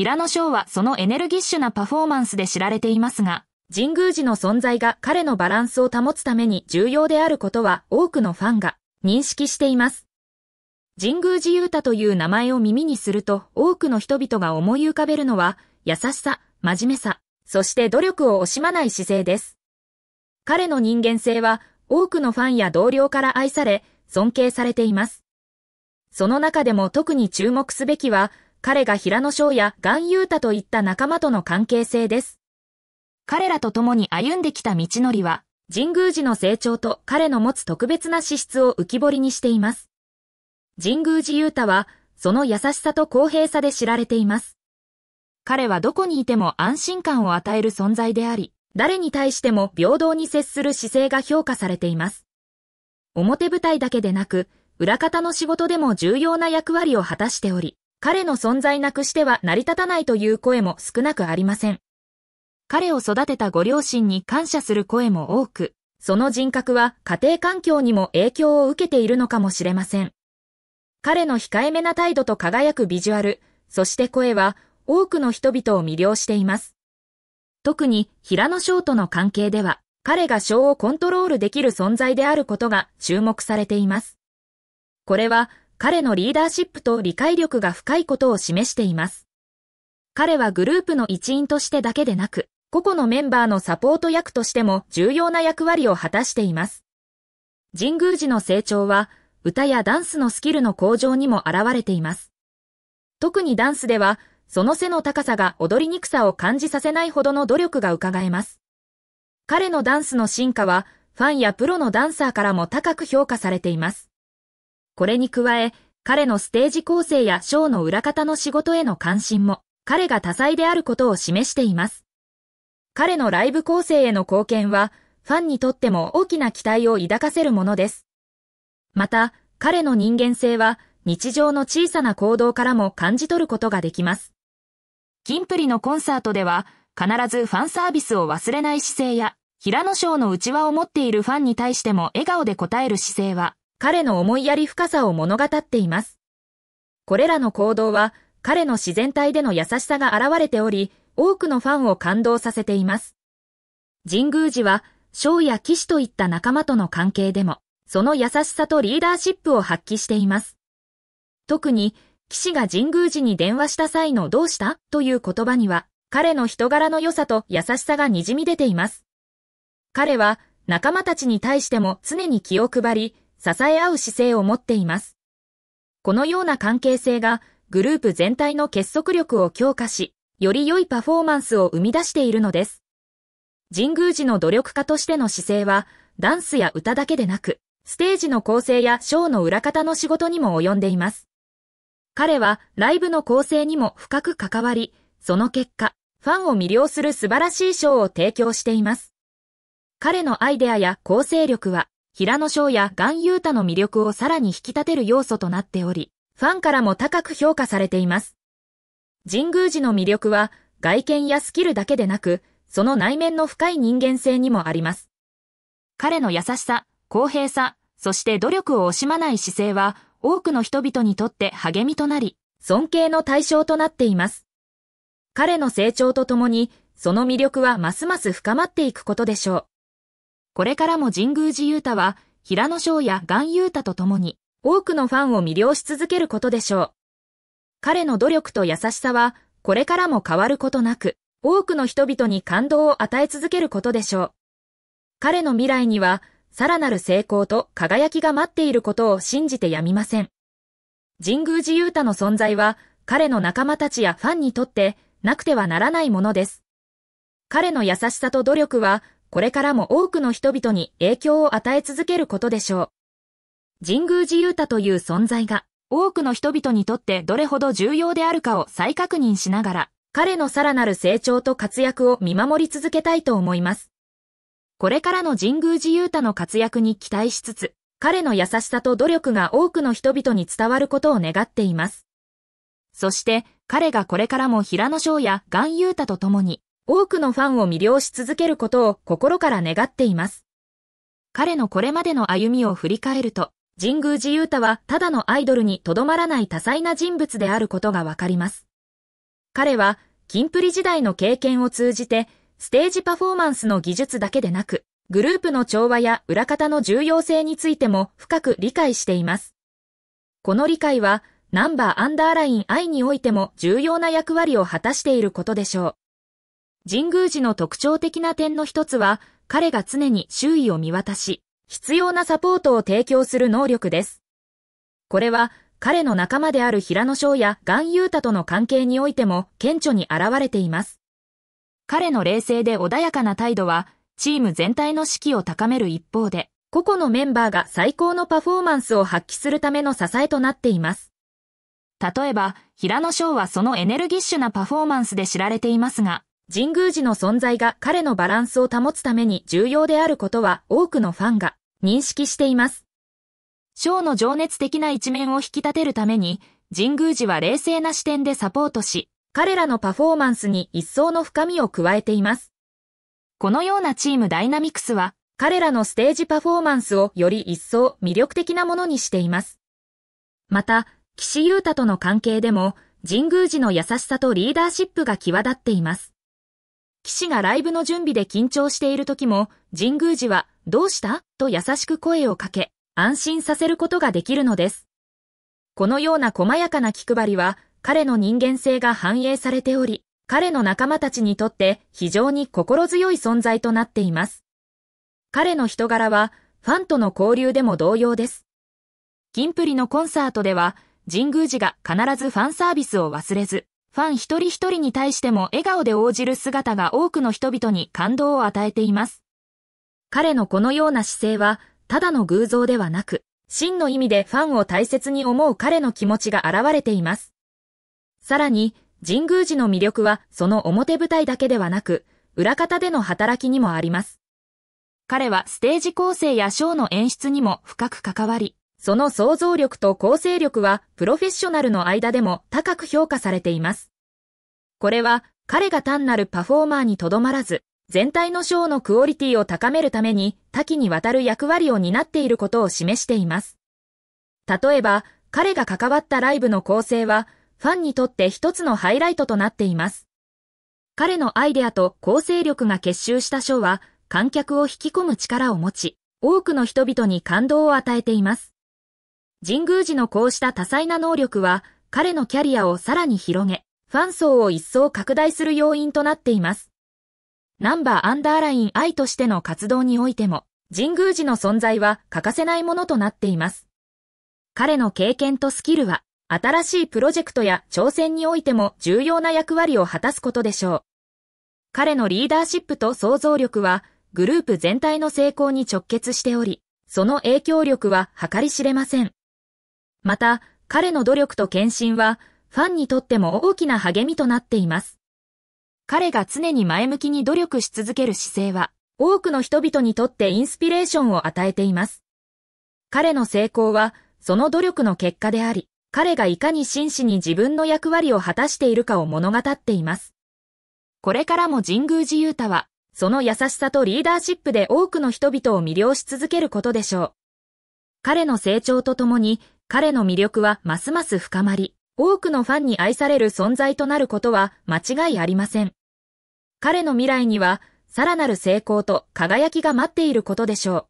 平野翔はそのエネルギッシュなパフォーマンスで知られていますが、神宮寺の存在が彼のバランスを保つために重要であることは多くのファンが認識しています。神宮寺勇太という名前を耳にすると多くの人々が思い浮かべるのは、優しさ、真面目さ、そして努力を惜しまない姿勢です。彼の人間性は多くのファンや同僚から愛され、尊敬されています。その中でも特に注目すべきは、彼が平野翔や岩優太といった仲間との関係性です。彼らと共に歩んできた道のりは、神宮寺の成長と彼の持つ特別な資質を浮き彫りにしています。神宮寺優太は、その優しさと公平さで知られています。彼はどこにいても安心感を与える存在であり、誰に対しても平等に接する姿勢が評価されています。表舞台だけでなく、裏方の仕事でも重要な役割を果たしており、彼の存在なくしては成り立たないという声も少なくありません。彼を育てたご両親に感謝する声も多く、その人格は家庭環境にも影響を受けているのかもしれません。彼の控えめな態度と輝くビジュアル、そして声は多くの人々を魅了しています。特に平野翔との関係では、彼が翔をコントロールできる存在であることが注目されています。これは彼のリーダーシップと理解力が深いことを示しています。彼はグループの一員としてだけでなく、個々のメンバーのサポート役としても重要な役割を果たしています。神宮寺の成長は、歌やダンスのスキルの向上にも現れています。特にダンスでは、その背の高さが踊りにくさを感じさせないほどの努力が伺えます。彼のダンスの進化は、ファンやプロのダンサーからも高く評価されています。これに加え、彼のステージ構成やショーの裏方の仕事への関心も、彼が多彩であることを示しています。彼のライブ構成への貢献は、ファンにとっても大きな期待を抱かせるものです。また、彼の人間性は、日常の小さな行動からも感じ取ることができます。キンプリのコンサートでは、必ずファンサービスを忘れない姿勢や、平野賞の内輪を持っているファンに対しても笑顔で応える姿勢は、彼の思いやり深さを物語っています。これらの行動は彼の自然体での優しさが現れており、多くのファンを感動させています。神宮寺は、将や騎士といった仲間との関係でも、その優しさとリーダーシップを発揮しています。特に、騎士が神宮寺に電話した際のどうしたという言葉には、彼の人柄の良さと優しさが滲み出ています。彼は仲間たちに対しても常に気を配り、支え合う姿勢を持っています。このような関係性がグループ全体の結束力を強化し、より良いパフォーマンスを生み出しているのです。神宮寺の努力家としての姿勢は、ダンスや歌だけでなく、ステージの構成やショーの裏方の仕事にも及んでいます。彼はライブの構成にも深く関わり、その結果、ファンを魅了する素晴らしいショーを提供しています。彼のアイデアや構成力は、平野翔や岩優太の魅力をさらに引き立てる要素となっており、ファンからも高く評価されています。神宮寺の魅力は、外見やスキルだけでなく、その内面の深い人間性にもあります。彼の優しさ、公平さ、そして努力を惜しまない姿勢は、多くの人々にとって励みとなり、尊敬の対象となっています。彼の成長とともに、その魅力はますます深まっていくことでしょう。これからも神宮寺勇太は、平野翔や岩雄太と共に、多くのファンを魅了し続けることでしょう。彼の努力と優しさは、これからも変わることなく、多くの人々に感動を与え続けることでしょう。彼の未来には、さらなる成功と輝きが待っていることを信じてやみません。神宮寺勇太の存在は、彼の仲間たちやファンにとって、なくてはならないものです。彼の優しさと努力は、これからも多くの人々に影響を与え続けることでしょう。神宮寺勇太という存在が、多くの人々にとってどれほど重要であるかを再確認しながら、彼のさらなる成長と活躍を見守り続けたいと思います。これからの神宮寺勇太の活躍に期待しつつ、彼の優しさと努力が多くの人々に伝わることを願っています。そして、彼がこれからも平野翔や岩雄太と共に、多くのファンを魅了し続けることを心から願っています。彼のこれまでの歩みを振り返ると、神宮寺勇太はただのアイドルにとどまらない多彩な人物であることがわかります。彼は、キンプリ時代の経験を通じて、ステージパフォーマンスの技術だけでなく、グループの調和や裏方の重要性についても深く理解しています。この理解は、ナンバーアンダーライン I においても重要な役割を果たしていることでしょう。神宮寺の特徴的な点の一つは、彼が常に周囲を見渡し、必要なサポートを提供する能力です。これは、彼の仲間である平野翔や岩優太との関係においても顕著に現れています。彼の冷静で穏やかな態度は、チーム全体の士気を高める一方で、個々のメンバーが最高のパフォーマンスを発揮するための支えとなっています。例えば、平野翔はそのエネルギッシュなパフォーマンスで知られていますが、神宮寺の存在が彼のバランスを保つために重要であることは多くのファンが認識しています。ショーの情熱的な一面を引き立てるために、神宮寺は冷静な視点でサポートし、彼らのパフォーマンスに一層の深みを加えています。このようなチームダイナミクスは、彼らのステージパフォーマンスをより一層魅力的なものにしています。また、岸優太との関係でも、神宮寺の優しさとリーダーシップが際立っています。騎士がライブの準備で緊張している時も、神宮寺は、どうしたと優しく声をかけ、安心させることができるのです。このような細やかな気配りは、彼の人間性が反映されており、彼の仲間たちにとって非常に心強い存在となっています。彼の人柄は、ファンとの交流でも同様です。キンプリのコンサートでは、神宮寺が必ずファンサービスを忘れず、ファン一人一人に対しても笑顔で応じる姿が多くの人々に感動を与えています。彼のこのような姿勢は、ただの偶像ではなく、真の意味でファンを大切に思う彼の気持ちが現れています。さらに、神宮寺の魅力はその表舞台だけではなく、裏方での働きにもあります。彼はステージ構成やショーの演出にも深く関わり、その想像力と構成力はプロフェッショナルの間でも高く評価されています。これは彼が単なるパフォーマーにとどまらず、全体のショーのクオリティを高めるために多岐にわたる役割を担っていることを示しています。例えば、彼が関わったライブの構成は、ファンにとって一つのハイライトとなっています。彼のアイデアと構成力が結集したショーは、観客を引き込む力を持ち、多くの人々に感動を与えています。神宮寺のこうした多彩な能力は、彼のキャリアをさらに広げ、ファン層を一層拡大する要因となっています。ナンバーアンダーライン愛としての活動においても、神宮寺の存在は欠かせないものとなっています。彼の経験とスキルは、新しいプロジェクトや挑戦においても重要な役割を果たすことでしょう。彼のリーダーシップと想像力は、グループ全体の成功に直結しており、その影響力は計り知れません。また、彼の努力と献身は、ファンにとっても大きな励みとなっています。彼が常に前向きに努力し続ける姿勢は、多くの人々にとってインスピレーションを与えています。彼の成功は、その努力の結果であり、彼がいかに真摯に自分の役割を果たしているかを物語っています。これからも神宮寺勇太は、その優しさとリーダーシップで多くの人々を魅了し続けることでしょう。彼の成長とともに、彼の魅力はますます深まり、多くのファンに愛される存在となることは間違いありません。彼の未来には、さらなる成功と輝きが待っていることでしょう。